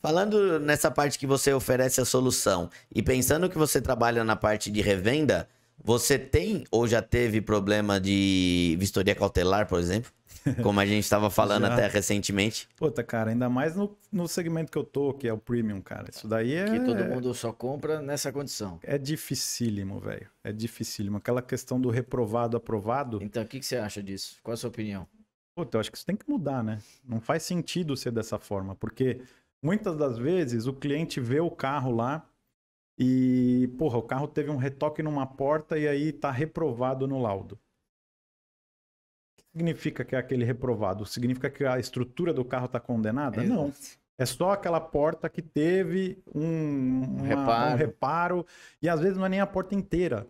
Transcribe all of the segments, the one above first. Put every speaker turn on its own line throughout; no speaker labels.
Falando nessa parte que você oferece a solução e pensando que você trabalha na parte de revenda, você tem ou já teve problema de vistoria cautelar, por exemplo? Como a gente estava falando até recentemente.
Puta, cara, ainda mais no, no segmento que eu tô, que é o premium, cara. Isso daí é. Que todo mundo só compra nessa condição. É dificílimo, velho. É dificílimo. Aquela questão do reprovado, aprovado. Então, o que, que você acha disso? Qual a sua opinião? Puta, eu acho que isso tem que mudar, né? Não faz sentido ser dessa forma, porque Muitas das vezes o cliente vê o carro lá e, porra, o carro teve um retoque numa porta e aí tá reprovado no laudo. O que significa que é aquele reprovado? Significa que a estrutura do carro tá condenada? Não. É só aquela porta que teve um, uma, reparo. um reparo. E às vezes não é nem a porta inteira.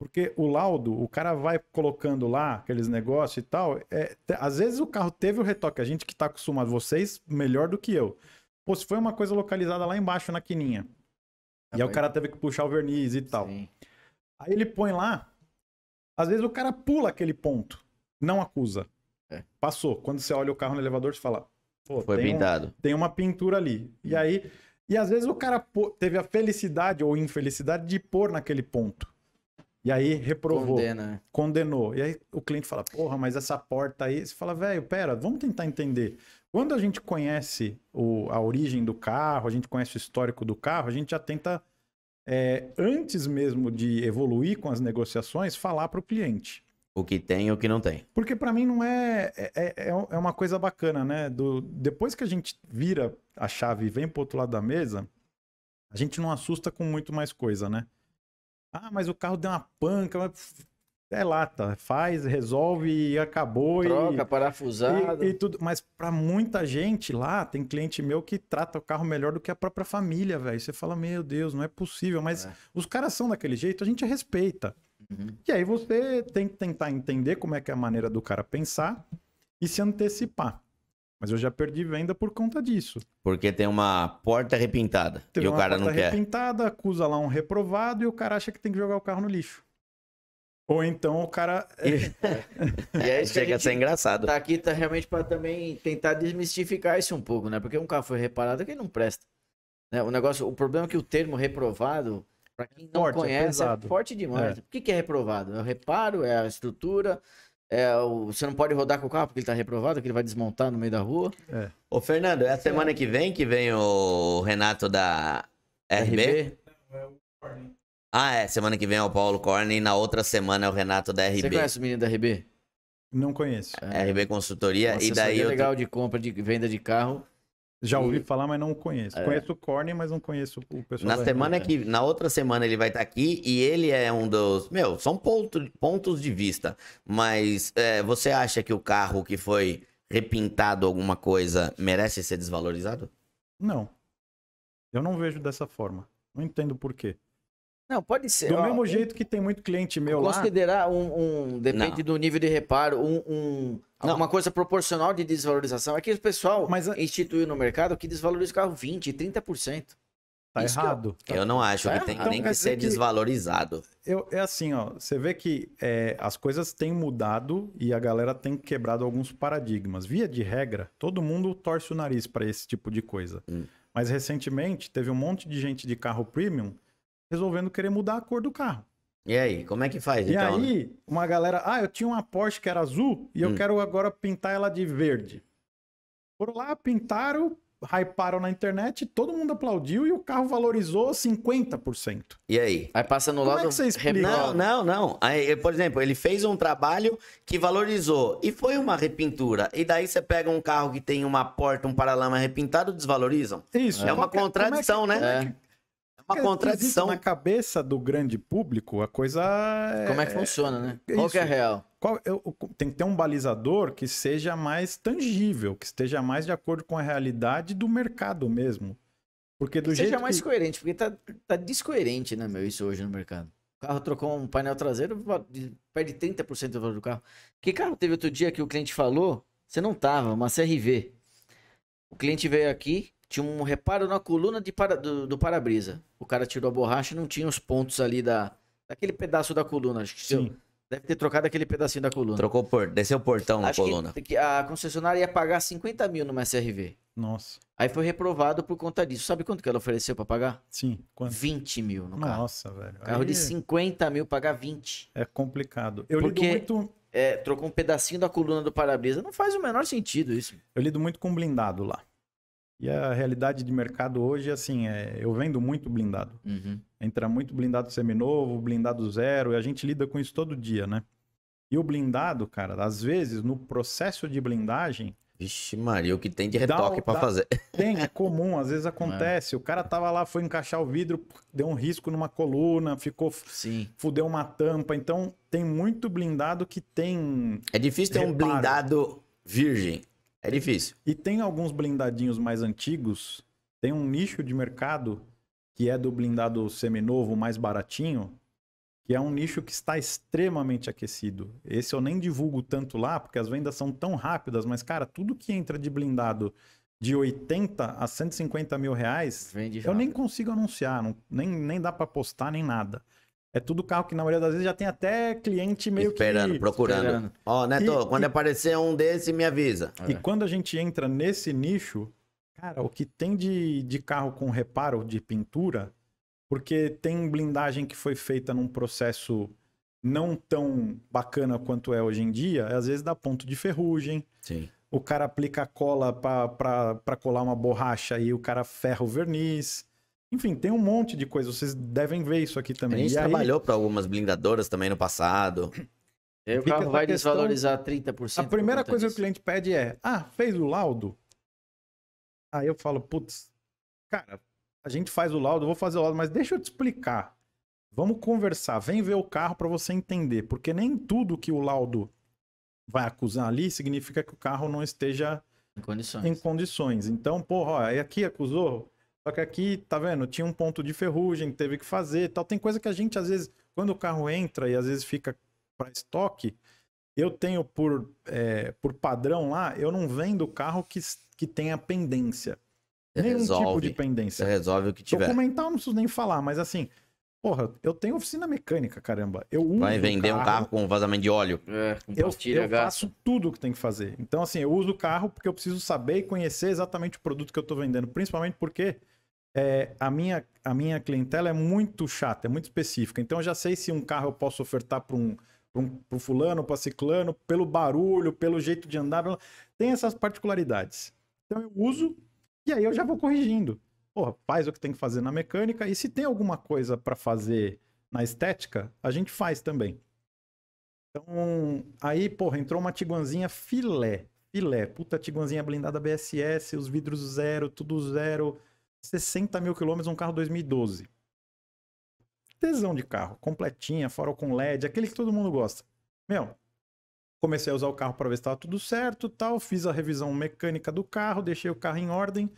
Porque o laudo, o cara vai colocando lá aqueles negócios e tal. É, às vezes o carro teve o retoque. A gente que está acostumado, vocês melhor do que eu. Pô, se foi uma coisa localizada lá embaixo na quininha. É, e aí o cara teve que puxar o verniz e tal. Sim. Aí ele põe lá. Às vezes o cara pula aquele ponto. Não acusa. É. Passou. Quando você olha o carro no elevador, você fala. Pô, foi tem pintado. Um, tem uma pintura ali. E aí. E às vezes o cara teve a felicidade ou infelicidade de pôr naquele ponto. E aí reprovou. Condena. É. Condenou. E aí o cliente fala, porra, mas essa porta aí. Você fala, velho, pera, vamos tentar entender. Quando a gente conhece o, a origem do carro, a gente conhece o histórico do carro, a gente já tenta, é, antes mesmo de evoluir com as negociações, falar para o cliente. O que tem e o que não tem. Porque para mim não é, é, é, é, é uma coisa bacana, né? Do, depois que a gente vira a chave e vem o outro lado da mesa, a gente não assusta com muito mais coisa, né? Ah, mas o carro deu uma panca, é lata, tá, faz, resolve e acabou. Troca, e, parafusado. E, e, tudo. Mas para muita gente lá, tem cliente meu que trata o carro melhor do que a própria família, velho. Você fala, meu Deus, não é possível. Mas é. os caras são daquele jeito, a gente respeita. Uhum. E aí você tem que tentar entender como é que é a maneira do cara pensar e se antecipar. Mas eu já perdi venda por conta disso.
Porque tem uma porta repintada tem e o cara não quer. Tem uma porta
repintada, acusa lá um reprovado e o cara acha que tem que jogar o carro no lixo. Ou então o cara.
E, e é- aí chega a, a ser engraçado. Tá aqui tá realmente para também tentar desmistificar isso um pouco, né? Porque um carro foi reparado que não presta. Né? O negócio, o problema é que o termo reprovado, para quem não forte, é conhece, é, é, forte demais. É. O que, que é reprovado? É o reparo, é a estrutura, é, você não pode rodar com o carro porque ele tá reprovado, que ele vai desmontar no meio da rua. É. Ô, Fernando, é a semana que
vem que vem o Renato da RB? RB? Ah, é. Semana que vem é o Paulo Corne e na outra semana é o Renato da RB. Você conhece
o menino da RB? Não conheço. É. RB Consultoria. Uma e daí. legal
de compra, de venda de carro. Já ouvi e... falar, mas não
conheço. É. Conheço
o Corny, mas não conheço o pessoal. Na semana que,
na outra semana ele vai estar tá aqui e ele é um dos, meu, são ponto, pontos de vista. Mas é, você acha que o carro que foi repintado alguma coisa merece ser desvalorizado?
Não. Eu não vejo dessa forma. Não entendo por quê.
Não, pode ser. Do ó, mesmo jeito
que tem muito cliente meu considerar lá. Considerar um, um,
Depende não. do nível de reparo, um. um alguma coisa proporcional de desvalorização. É que o pessoal Mas, instituiu no mercado que desvaloriza o carro 20%, 30%. Tá
Isso errado. Eu, eu, não tá acho tá que tem então, nem que ser que desvalorizado.
Eu, é assim, ó. Você vê que é, as coisas têm mudado e a galera tem quebrado alguns paradigmas. Via de regra, todo mundo torce o nariz para esse tipo de coisa. Hum. Mas recentemente teve um monte de gente de carro premium resolvendo querer mudar a cor do carro. E aí, como é que faz e então? E aí, né? uma galera, ah, eu tinha uma Porsche que era azul e eu hum. quero agora pintar ela de verde. Foram lá, pintaram, hyparam na internet, todo mundo aplaudiu e o carro valorizou 50%.
E aí? Aí passa no Como é lado... É que
você explica? Não, não,
não. Aí, por exemplo, ele fez um trabalho que valorizou e foi uma repintura. E daí você pega um carro que tem uma porta, um paralama repintado, desvalorizam. Isso. É, é uma qualquer... contradição, é que... né? É. é uma contradição. Na
cabeça do grande público, a coisa. É Como é que funciona, né? Qual que é real? Qual, eu, tem que ter um balizador que seja mais tangível, que esteja mais de acordo com a realidade do mercado mesmo. Porque do que jeito. Seja mais que...
coerente, porque tá, tá descoerente, né, meu, isso hoje no mercado. O carro trocou um painel traseiro, perde 30% do valor do carro. Que carro teve outro dia que o cliente falou? Você não tava, uma CRV. O cliente veio aqui, tinha um reparo na coluna de para, do, do para-brisa. O cara tirou a borracha e não tinha os pontos ali da, daquele pedaço da coluna. Acho que Sim. deve ter trocado aquele pedacinho da coluna. Trocou por, desceu o portão na coluna. Que, que a concessionária ia pagar 50 mil no SRV. Nossa. Aí foi reprovado por conta disso. Sabe quanto que ela ofereceu para pagar? Sim. Quanto? 20 mil no carro. Nossa, velho. Carro Aí... de 50
mil pagar 20. É complicado. Eu Porque... lido muito é, trocou um pedacinho da coluna do para-brisa. Não faz o menor sentido isso. Eu lido muito com blindado lá. E a realidade de mercado hoje, assim, é, eu vendo muito blindado. Uhum. Entra muito blindado seminovo, blindado zero, e a gente lida com isso todo dia, né? E o blindado, cara, às vezes, no processo de blindagem... Vixe Maria, o que tem de retoque para fazer. Tem, é comum, às vezes é. acontece. É. O cara tava lá, foi encaixar o vidro, deu um risco numa coluna, ficou... Sim. Fudeu uma tampa. Então, tem muito blindado que tem... É difícil ter reparo. um blindado virgem. É difícil. E tem alguns blindadinhos mais antigos, tem um nicho de mercado que é do blindado seminovo mais baratinho, que é um nicho que está extremamente aquecido. Esse eu nem divulgo tanto lá, porque as vendas são tão rápidas, mas, cara, tudo que entra de blindado de 80 a 150 mil reais, Vende eu nem consigo anunciar, não, nem, nem dá para postar, nem nada. É tudo carro que na maioria das vezes já tem até cliente meio Esperando, que... procurando. Ó, oh, Neto, e, quando e...
aparecer um desse, me avisa.
E é. quando a gente entra nesse nicho, cara, o que tem de, de carro com reparo de pintura, porque tem blindagem que foi feita num processo não tão bacana quanto é hoje em dia, às vezes dá ponto de ferrugem. Sim. O cara aplica cola para colar uma borracha e o cara ferra o verniz. Enfim, tem um monte de coisa. Vocês devem ver isso aqui também. A gente e trabalhou aí... para
algumas blindadoras também no passado. E o carro vai questão... desvalorizar 30%. A primeira coisa disso. que
o cliente pede é: ah, fez o laudo? Aí eu falo: putz, cara, a gente faz o laudo, vou fazer o laudo, mas deixa eu te explicar. Vamos conversar, vem ver o carro para você entender, porque nem tudo que o laudo vai acusar ali significa que o carro não esteja em condições. Em condições. Então, porra, ó, aqui acusou só que aqui, tá vendo? Tinha um ponto de ferrugem, teve que fazer tal. Tem coisa que a gente, às vezes, quando o carro entra e às vezes fica para estoque, eu tenho por, é, por padrão lá, eu não vendo carro que, que tenha pendência. Você Nenhum resolve, tipo de pendência.
Você resolve o que tiver.
Documental não preciso nem falar, mas assim, Porra, eu tenho oficina mecânica, caramba. Eu uso Vai vender carro, um carro
com vazamento de óleo. É, eu, eu faço
tudo o que tem que fazer. Então, assim, eu uso o carro porque eu preciso saber e conhecer exatamente o produto que eu estou vendendo. Principalmente porque é, a, minha, a minha clientela é muito chata, é muito específica. Então, eu já sei se um carro eu posso ofertar para um, um pro fulano, para ciclano, pelo barulho, pelo jeito de andar. Tem essas particularidades. Então, eu uso e aí eu já vou corrigindo porra, faz o que tem que fazer na mecânica e se tem alguma coisa para fazer na estética, a gente faz também. Então, aí, porra, entrou uma Tiguanzinha filé, filé, puta Tiguanzinha blindada BSS, os vidros zero, tudo zero, 60 mil quilômetros, um carro 2012. Tesão de carro, completinha, fora com LED, aquele que todo mundo gosta. Meu, comecei a usar o carro para ver se estava tudo certo, tal, fiz a revisão mecânica do carro, deixei o carro em ordem,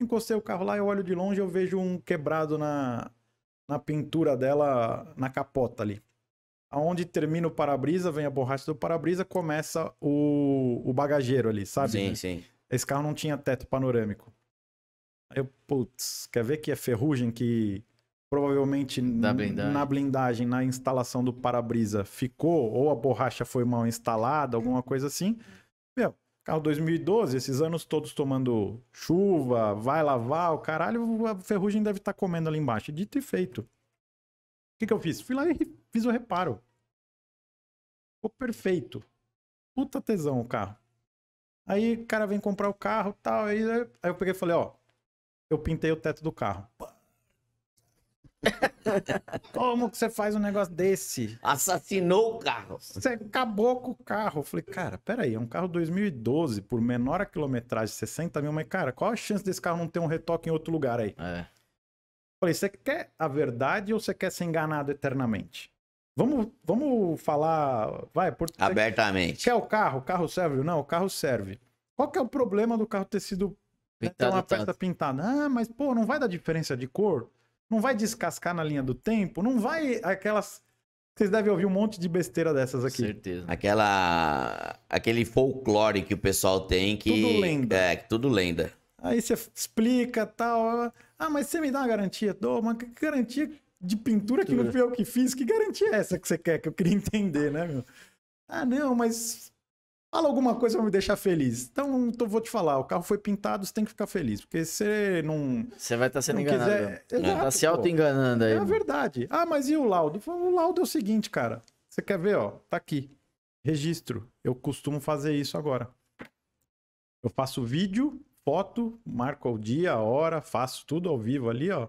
Encostei o carro lá, eu olho de longe, eu vejo um quebrado na, na pintura dela, na capota ali. Aonde termina o para-brisa, vem a borracha do para-brisa, começa o, o bagageiro ali, sabe? Sim, né? sim. Esse carro não tinha teto panorâmico. Aí eu, putz, quer ver que é ferrugem que provavelmente blindagem. na blindagem, na instalação do para-brisa ficou, ou a borracha foi mal instalada, alguma coisa assim. Meu, Carro 2012, esses anos todos tomando chuva, vai lavar, o caralho, a ferrugem deve estar tá comendo ali embaixo. Dito e feito. O que, que eu fiz? Fui lá e fiz o reparo. Ficou perfeito. Puta tesão o carro. Aí o cara vem comprar o carro tal. Aí, aí eu peguei e falei, ó, eu pintei o teto do carro. Como que você faz um negócio desse? Assassinou o carro. Você acabou com o carro. Eu falei, cara, peraí, é um carro 2012, por menor a quilometragem, 60 mil, mas, cara, qual a chance desse carro não ter um retoque em outro lugar aí? É. falei, você quer a verdade ou você quer ser enganado eternamente? Vamos, vamos falar, vai, por... Abertamente. Quer o carro? O carro serve ou não? O carro serve. Qual que é o problema do carro ter sido né, pintado uma peça pintada? Ah, mas, pô, não vai dar diferença de cor? não vai descascar na linha do tempo, não vai aquelas. Vocês devem ouvir um monte de besteira dessas aqui. Certeza.
Aquela. Aquele folclore que o pessoal tem que. Tudo lenda. É, tudo lenda.
Aí você explica tal. Ah, mas você me dá uma garantia? Dou, mas que garantia de pintura que não fui eu que fiz? Que garantia é essa que você quer? Que eu queria entender, né, meu? Ah, não, mas Fala alguma coisa pra me deixar feliz. Então, tô, vou te falar, o carro foi pintado, você tem que ficar feliz. Porque você não.
Você vai estar tá sendo enganado. Quiser... Exato, é. tá se auto-enganando aí. É a
verdade. Ah, mas e o laudo? O laudo é o seguinte, cara. Você quer ver, ó? Tá aqui. Registro. Eu costumo fazer isso agora. Eu faço vídeo, foto, marco o dia, a hora, faço tudo ao vivo ali, ó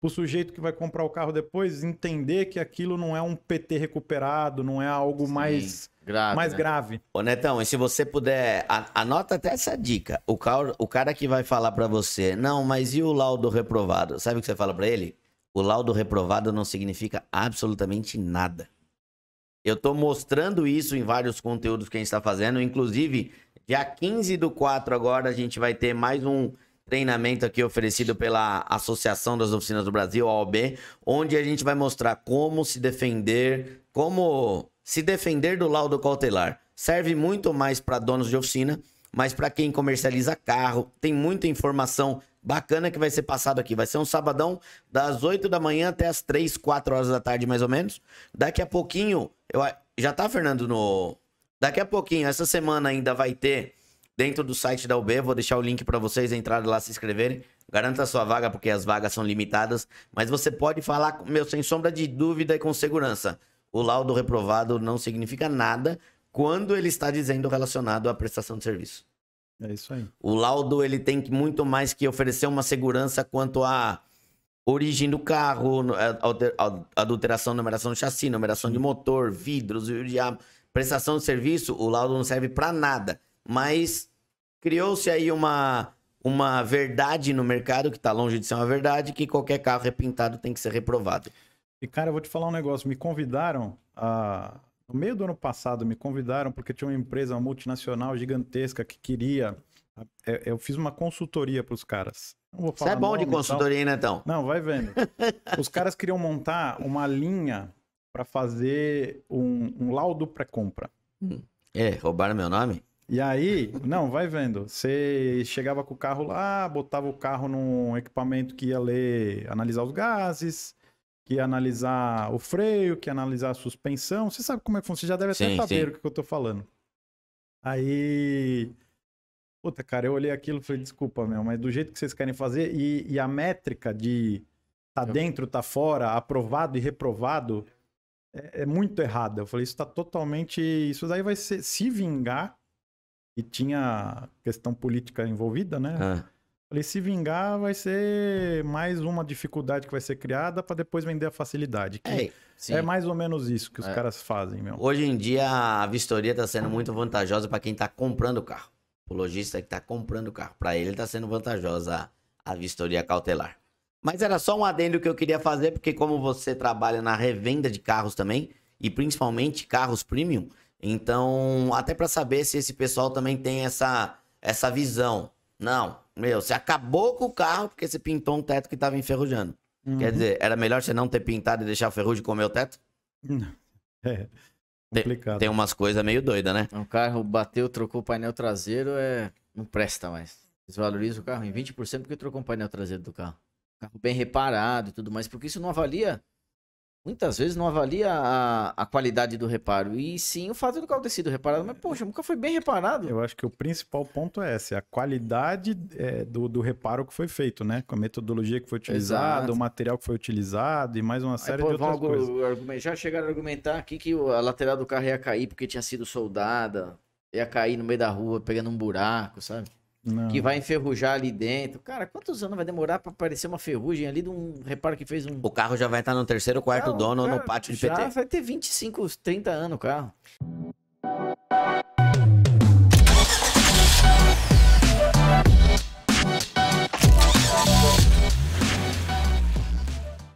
o sujeito que vai comprar o carro depois entender que aquilo não é um PT recuperado, não é algo Sim, mais grave. Mais né? grave.
Ô Netão, e se você puder, anota até essa dica. O cara, o cara que vai falar para você, não, mas e o laudo reprovado? Sabe o que você fala para ele? O laudo reprovado não significa absolutamente nada. Eu tô mostrando isso em vários conteúdos que a gente está fazendo, inclusive dia 15 do 4 agora a gente vai ter mais um treinamento aqui oferecido pela Associação das Oficinas do Brasil, AOB, onde a gente vai mostrar como se defender, como se defender do laudo cautelar. Serve muito mais para donos de oficina, mas para quem comercializa carro, tem muita informação bacana que vai ser passado aqui. Vai ser um sabadão das 8 da manhã até as 3, 4 horas da tarde, mais ou menos. Daqui a pouquinho, eu já tá Fernando no Daqui a pouquinho, essa semana ainda vai ter dentro do site da UB. Vou deixar o link para vocês entrarem lá se inscreverem. Garanta a sua vaga, porque as vagas são limitadas. Mas você pode falar, meu, sem sombra de dúvida e com segurança. O laudo reprovado não significa nada quando ele está dizendo relacionado à prestação de serviço. É isso aí. O laudo ele tem muito mais que oferecer uma segurança quanto à origem do carro, é, adulteração, numeração de chassi, numeração de motor, vidros, prestação de serviço. O laudo não serve para nada mas criou-se aí uma, uma verdade no mercado, que está
longe de ser uma verdade, que qualquer carro repintado tem que ser reprovado. E, cara, eu vou te falar um negócio. Me convidaram, a... no meio do ano passado, me convidaram porque tinha uma empresa, uma multinacional gigantesca que queria. É, eu fiz uma consultoria para os caras. Você é bom de consultoria, né, então? Não, vai vendo. os caras queriam montar uma linha para fazer um, um laudo pré-compra. Hum. É, roubaram meu nome? E aí, não, vai vendo. Você chegava com o carro lá, botava o carro num equipamento que ia ler, analisar os gases, que ia analisar o freio, que ia analisar a suspensão. Você sabe como é que funciona, você já deve até sim, saber sim. o que eu tô falando. Aí. Puta, cara, eu olhei aquilo e falei, desculpa, meu, mas do jeito que vocês querem fazer, e, e a métrica de tá dentro, tá fora, aprovado e reprovado, é, é muito errada. Eu falei, isso tá totalmente. Isso daí vai ser. Se vingar e tinha questão política envolvida, né? Ah. Falei, se vingar vai ser mais uma dificuldade que vai ser criada para depois vender a facilidade. é, é mais ou menos isso que os é. caras fazem, meu.
Hoje em dia a vistoria está sendo muito vantajosa para quem está comprando o carro. O lojista que está comprando o carro, para ele está sendo vantajosa a vistoria cautelar. Mas era só um adendo que eu queria fazer, porque como você trabalha na revenda de carros também, e principalmente carros premium, então, até para saber se esse pessoal também tem essa, essa visão. Não, meu, você acabou com o carro porque você pintou um teto que estava enferrujando. Uhum. Quer dizer, era melhor você não ter pintado e deixar o ferrugem comer o teto?
É. Complicado. Tem,
tem umas coisas meio doidas, né? O carro bateu, trocou o painel traseiro, é... não presta mais. Desvaloriza o carro em 20% porque trocou o painel traseiro do carro. Carro bem reparado e tudo mais, porque isso não avalia muitas vezes não avalia a, a, qualidade do reparo,
e sim o fato do carro ter sido reparado, mas poxa, nunca foi bem reparado. Eu acho que o principal ponto é esse, a qualidade é, do, do reparo que foi feito, né? Com a metodologia que foi utilizada, Exato. o material que foi utilizado e mais uma série Aí, pô, de outras coisas.
Argumentar, já chegaram a argumentar aqui que a lateral do carro ia cair porque tinha sido soldada, ia cair no meio da rua pegando um buraco, sabe? Não. que vai enferrujar ali dentro. Cara, quantos anos vai demorar para aparecer uma ferrugem ali de um reparo que fez um.
O carro já vai estar no terceiro, quarto não, dono cara, no pátio de PT.
vai ter 25, 30 anos o carro.